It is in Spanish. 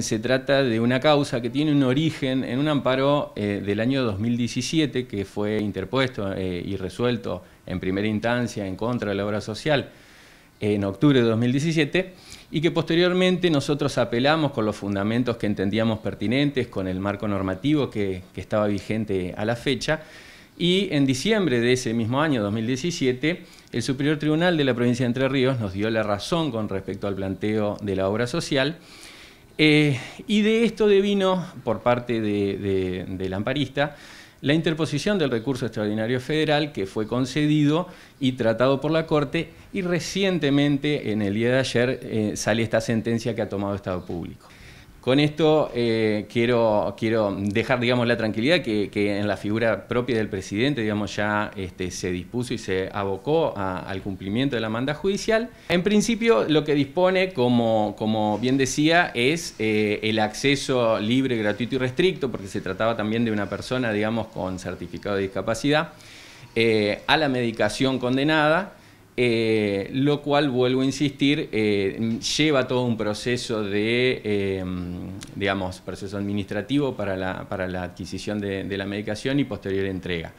Se trata de una causa que tiene un origen en un amparo eh, del año 2017 que fue interpuesto eh, y resuelto en primera instancia en contra de la obra social en octubre de 2017 y que posteriormente nosotros apelamos con los fundamentos que entendíamos pertinentes, con el marco normativo que, que estaba vigente a la fecha y en diciembre de ese mismo año 2017 el Superior Tribunal de la Provincia de Entre Ríos nos dio la razón con respecto al planteo de la obra social eh, y de esto devino, por parte del de, amparista, la interposición del recurso extraordinario federal que fue concedido y tratado por la Corte y recientemente, en el día de ayer, eh, sale esta sentencia que ha tomado Estado Público. Con esto eh, quiero, quiero dejar, digamos, la tranquilidad que, en la figura propia del presidente, digamos, ya este, se dispuso y se abocó al cumplimiento de la manda judicial. En principio, lo que dispone, como, bien decía, es eh, el acceso libre, gratuito y restricto, porque se trataba también de una persona, digamos, con certificado de discapacidad, eh, a la medicación condenada eh, lo cual, vuelvo a insistir, eh, lleva todo un proceso de, eh, digamos, proceso administrativo para la, para la adquisición de, la medicación y posterior entrega.